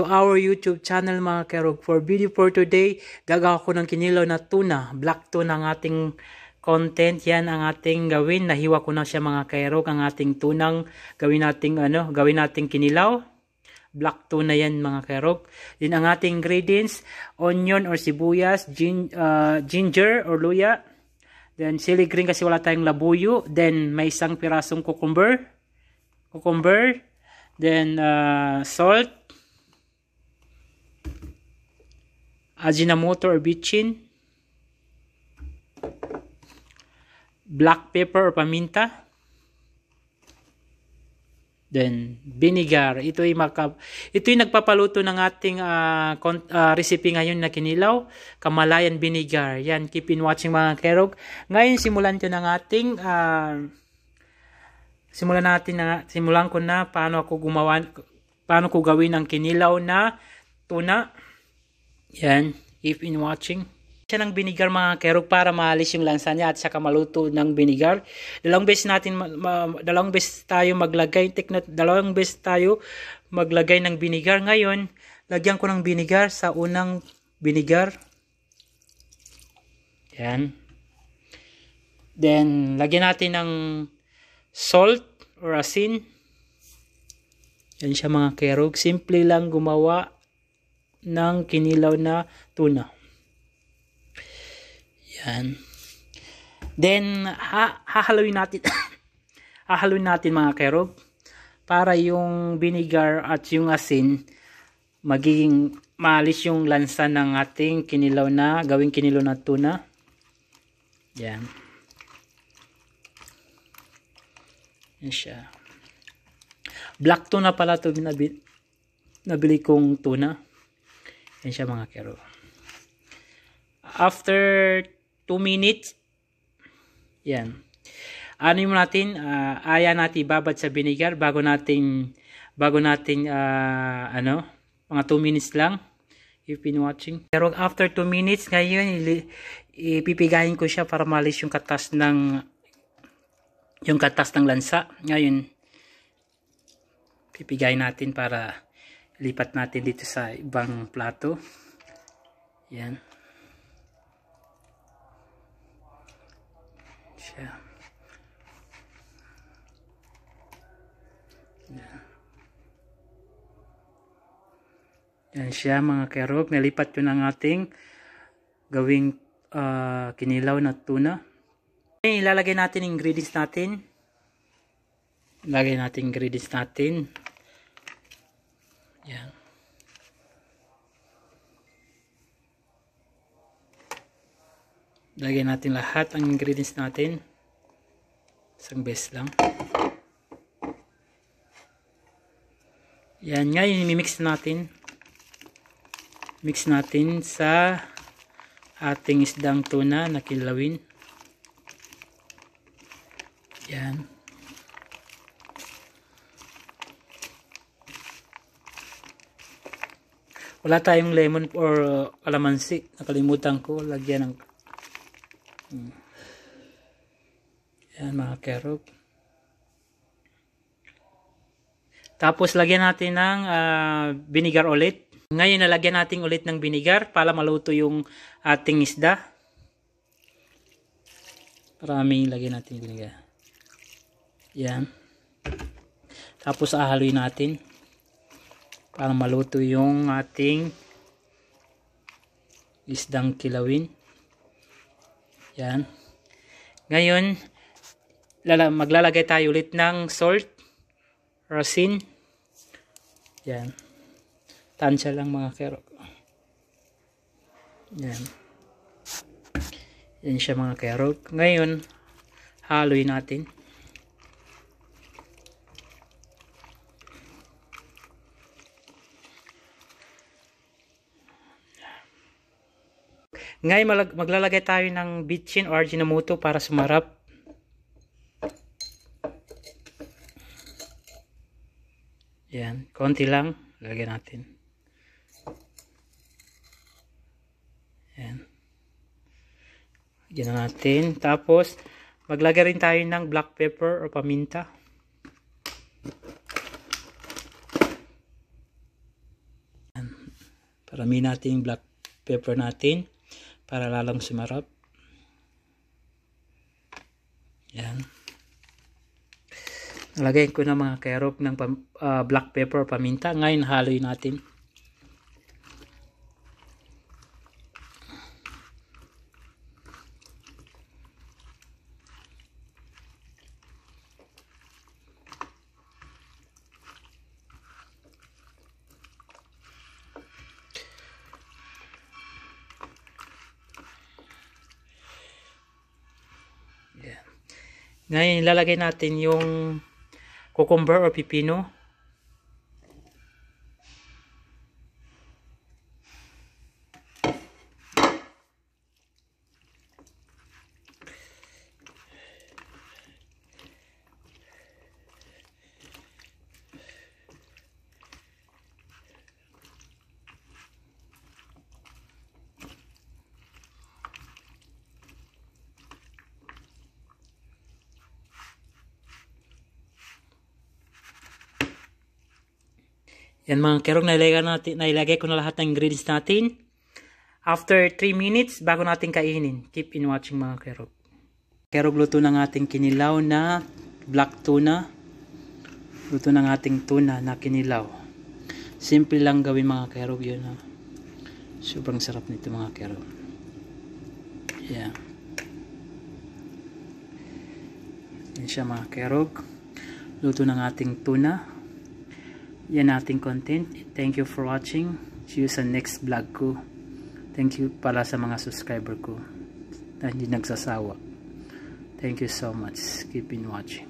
to our YouTube channel mga karog. For video for today, gagawa ko ng kinilaw na tuna, black tuna ang ating content. Yan ang ating gawin. Nahiwa ko na siya mga karog, ang ating tunang gawin nating ano, gawin nating kinilaw. Black tuna yan mga karog. Yun ang ating ingredients, onion or sibuyas, gin, uh, ginger or luya. Then chili green kasi wala tayong labuyo. Then may isang pirasong cucumber. Cucumber. Then uh, salt Ajinomoto or bitchin, black pepper or paminta, then vinegar. Ito ay maka, ito ay nagpapaluto ng ating uh, uh, recipe ngayon na kinilaw, kamalayan vinegar. Yan, keep in watching mga kerog. Ngayon simulan ko ng ating uh, simulan natin na simulan ko na paano ako gumawa paano ko gawin ang kinilaw na tuna. Yan, if in watching. Siya ng binigar mga kerog para maalis yung lansa niya at saka maluto ng binigar. Dalawang beses natin, dalawang beses tayo maglagay, take note, dalawang beses tayo maglagay ng binigar. Ngayon, lagyan ko ng binigar sa unang binigar. Yan. Then, lagyan natin ng salt or asin. Yan siya mga kerog. Simple lang gumawa ng kinilaw na tuna. Yan. Then, ha hahaluin natin. hahaluin natin mga kerob. Para yung vinegar at yung asin, magiging malis yung lansa ng ating kinilaw na, gawing kinilaw na tuna. Yan. Yan siya. Black tuna pala ito nabili, nabili kong tuna. Yan siya mga kero. After 2 minutes, yan. Ano mo natin, uh, aya natin babad sa vinegar bago natin, bago natin, uh, ano, mga 2 minutes lang. You've been watching. Pero after 2 minutes, ngayon, ipipigahin ko siya para malis yung katas ng, yung katas ng lansa. Ngayon, pipigayin natin para lipat natin dito sa ibang plato yan siya yan. siya mga kairog nalipat yun ang ating gawing uh, kinilaw na tuna okay, ilalagay natin ingredients natin lagay natin ingredients natin yan. Lagyan natin lahat ang ingredients natin. Isang beses lang. Yan, ngayon imimix na natin. Mix natin sa ating isdang tuna na kilawin. Yan. wala tayong lemon or uh, nakalimutan ko lagyan ng hmm. yan mga carob tapos lagyan natin ng uh, vinegar ulit ngayon nalagyan natin ulit ng vinegar para maluto yung ating isda maraming lagyan natin vinegar yan tapos ahaluin natin para maluto yung ating isdang kilawin yan ngayon maglalagay tayo ulit ng salt rosin yan tansya lang mga kerok yan yan siya mga kerok ngayon haluin natin Ngayon maglalagay tayo ng bitchin or ginamuto para sumarap. Yan, konti lang. Lagyan natin. Yan. Lagyan natin. Tapos, maglagay rin tayo ng black pepper o paminta. Parami natin yung black pepper natin para lalong sumarap. Yan. Nalagay ko na mga kerop ng uh, black pepper, paminta. Ngayon, haloy natin. Ngayon, ilalagay natin yung cucumber or pipino. Yan mga kerog, nailagay, natin, nailagay ko na lahat ng ingredients natin. After 3 minutes, bago natin kainin. Keep in watching mga kerog. Kerog, luto ng ating kinilaw na black tuna. Luto ng ating tuna na kinilaw. Simple lang gawin mga kerog yun. Ha? Sobrang sarap nito mga kerog. Yeah. Yan siya mga kerog. Luto ng ating tuna yan ating content. Thank you for watching. See you sa next vlog ko. Thank you pala sa mga subscriber ko na hindi nagsasawa. Thank you so much. Keep in watching.